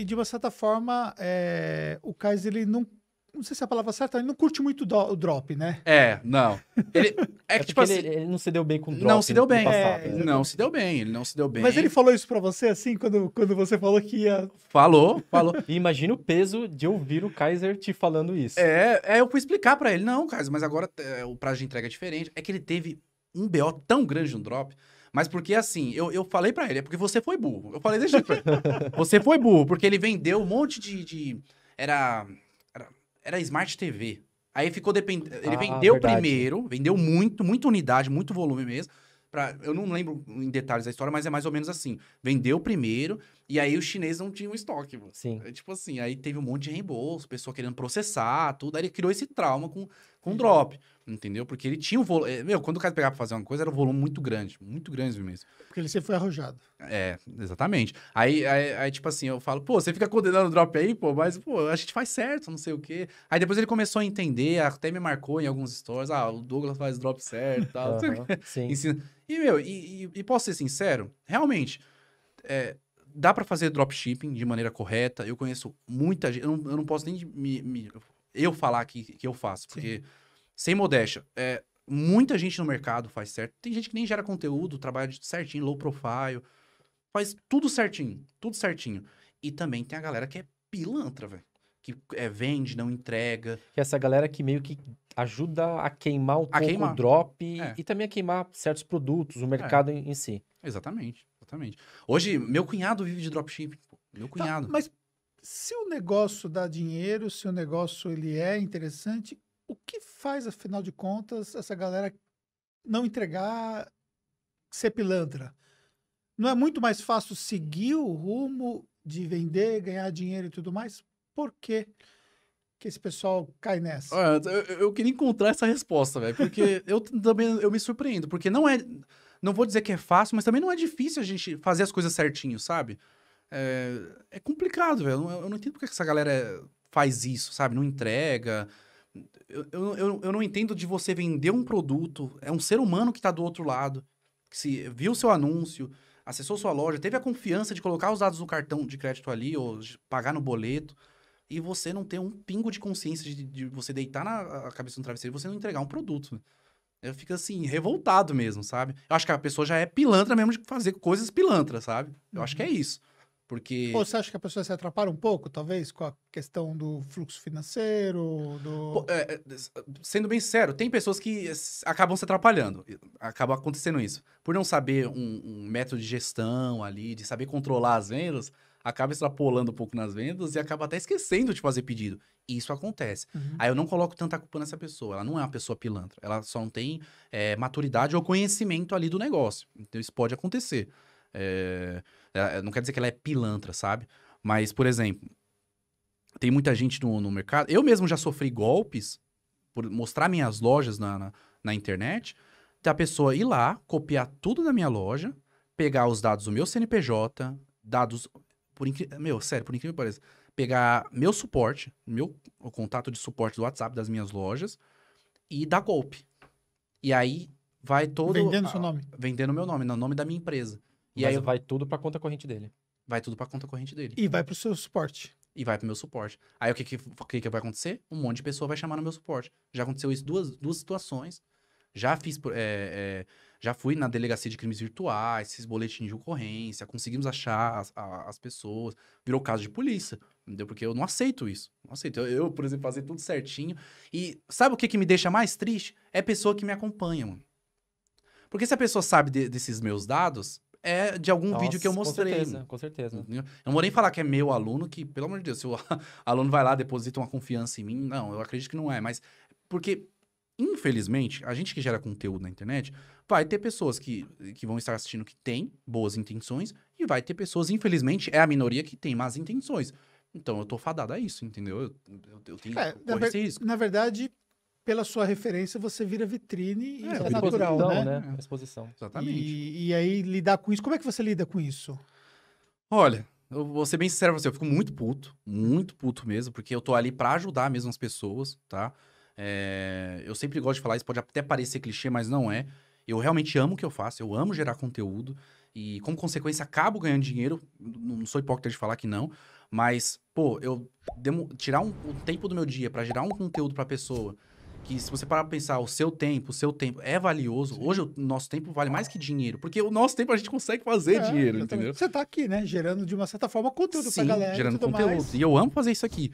e de uma certa forma é, o Kais ele não não sei se é a palavra certa, ele não curte muito o drop, né? É, não. Ele, é, é que, tipo assim, ele, não se deu bem com o drop. Não se deu bem. Passado, é, né? Não se deu bem, ele não se deu bem. Mas ele falou isso pra você, assim, quando, quando você falou que ia... Falou, falou. e imagina o peso de ouvir o Kaiser te falando isso. É, é eu fui explicar pra ele, não, Kaiser, mas agora é, o prazo de entrega é diferente. É que ele teve um BO tão grande no drop mas porque assim, eu, eu falei para ele, é porque você foi burro. Eu falei, deixa você foi burro, porque ele vendeu um monte de. de... Era, era, era. Smart TV. Aí ficou dependendo. Ele ah, vendeu verdade. primeiro, vendeu muito, muita unidade, muito volume mesmo. Pra, eu não lembro em detalhes da história, mas é mais ou menos assim. Vendeu primeiro, e aí os chineses não tinham estoque. Mano. Sim. É, tipo assim, aí teve um monte de reembolso, pessoa querendo processar, tudo. Aí ele criou esse trauma com, com uhum. drop, entendeu? Porque ele tinha o volume... É, meu, quando o cara pegava pra fazer uma coisa, era um volume muito grande, muito grande mesmo. Porque ele sempre foi arrojado. É, exatamente. Aí, aí, aí, tipo assim, eu falo, pô, você fica condenando o drop aí, pô, mas, pô, a gente faz certo, não sei o quê. Aí depois ele começou a entender, até me marcou em alguns stories, ah, o Douglas faz drop certo e tal. Uhum, sim. Ensina e, meu, e, e, e posso ser sincero, realmente, é, dá para fazer dropshipping de maneira correta. Eu conheço muita gente. Eu não, eu não posso nem me, me, eu falar que, que eu faço, Sim. porque, sem modéstia, é, muita gente no mercado faz certo. Tem gente que nem gera conteúdo, trabalha certinho, low profile, faz tudo certinho, tudo certinho. E também tem a galera que é pilantra, velho. Que é, vende, não entrega. é essa galera que meio que ajuda a queimar um a pouco queimar. o drop é. e também a queimar certos produtos, o é. mercado é. em, em, si. Exatamente, exatamente. Hoje, meu cunhado vive de dropshipping. Meu tá, cunhado. Tá, mas se o negócio dá dinheiro, se o negócio ele é interessante, o que faz, afinal de contas, essa galera não entregar, ser pilantra? Não é muito mais fácil seguir o rumo de vender, ganhar dinheiro e tudo mais? Por quê? que esse pessoal cai nessa? Olha, eu, eu queria encontrar essa resposta, velho, porque eu também eu me surpreendo, porque não é, não vou dizer que é fácil, mas também não é difícil a gente fazer as coisas certinho, sabe? É, é complicado, velho. Eu, eu, não entendo porque essa galera faz isso, sabe? Não entrega. Eu, eu, eu não entendo de você vender um produto. É um ser humano que tá do outro lado, que se viu seu anúncio, acessou sua loja, teve a confiança de colocar os dados do cartão de crédito ali ou de pagar no boleto e você não ter um pingo de consciência de, de você deitar na cabeça no travesseiro e você não entregar um produto. Né? Eu fico assim, revoltado mesmo, sabe? Eu acho que a pessoa já é pilantra mesmo de fazer coisas pilantras, sabe? Eu uhum. acho que é uhum. isso. Porque. Ou você acha que a pessoa se atrapalha um pouco, talvez, com a questão do fluxo financeiro? Do... Pô, é, é sendo bem sincero, tem pessoas que acabam se atrapalhando, acabam acontecendo isso. Por não saber um, um método de gestão ali, de saber controlar as vendas, acaba extrapolando um pouco nas vendas e acaba até esquecendo de fazer pedido. Isso acontece. Uhum. Aí eu não coloco tanta culpa nessa pessoa. Ela não é uma pessoa pilantra. Ela só não tem é, maturidade ou conhecimento ali do negócio. Então isso pode acontecer. É, é, é não quer dizer que ela é pilantra, sabe? Mas, por exemplo, tem muita gente no, no mercado. Eu mesmo já sofri golpes por mostrar minhas lojas na, na, na internet. Da pessoa ir lá, copiar tudo da minha loja, pegar os dados do meu CNPJ, dados por incrível. Meu, sério, por incrível que pareça. Pegar meu suporte, meu o contato de suporte do WhatsApp das minhas lojas e dar golpe. E aí vai todo. Vendendo a, seu nome. Vendendo meu nome, no nome da minha empresa. E Mas aí vai tudo pra conta corrente dele. Vai tudo pra conta corrente dele. E vai pro seu suporte. E vai pro meu suporte. Aí o que, que, o que, que vai acontecer? Um monte de pessoa vai chamar no meu suporte. Já aconteceu isso duas, duas situações. Já fiz. É, é, já fui na delegacia de crimes virtuais, esses boletins de ocorrência, conseguimos achar as, a, as pessoas. Virou caso de polícia, entendeu? Porque eu não aceito isso. Não aceito. Eu, eu, por exemplo, fazer tudo certinho. E sabe o que, que me deixa mais triste? É a pessoa que me acompanha, mano. Porque se a pessoa sabe de, desses meus dados, é de algum Nossa, vídeo que eu mostrei. Com certeza, com certeza. Eu não vou nem falar que é meu aluno, que, pelo amor de Deus, se o aluno vai lá, deposita uma confiança em mim, não, eu acredito que não é. Mas porque Infelizmente, a gente que gera conteúdo na internet vai ter pessoas que, que vão estar assistindo que têm boas intenções e vai ter pessoas, infelizmente, é a minoria que tem más intenções. Então eu tô fadado a isso, entendeu? Eu, eu, eu tenho é, conhecer isso na verdade, pela sua referência, você vira vitrine é, e é tá natural, né? né? É. Exposição. Exatamente. E, e, aí, lidar com isso, como é que você lida com isso? Olha, eu vou ser bem sincero com você, eu fico muito puto, muito puto mesmo, porque eu tô ali para ajudar mesmo as pessoas, tá? É, eu sempre gosto de falar, isso pode até parecer clichê, mas não é. Eu realmente amo o que eu faço, eu amo gerar conteúdo e, como consequência, acabo ganhando dinheiro. Não sou hipócrita de falar que não, mas, pô, eu demo, tirar um, um tempo do meu dia para gerar um conteúdo para pessoa que se você parar pra pensar, o seu tempo, o seu tempo é valioso. Sim. Hoje o nosso tempo vale mais que dinheiro, porque o nosso tempo a gente consegue fazer é, dinheiro, exatamente. entendeu? Você tá aqui, né? Gerando de uma certa forma conteúdo Sim, pra galera. Gerando e conteúdo. Mais. E eu amo fazer isso aqui.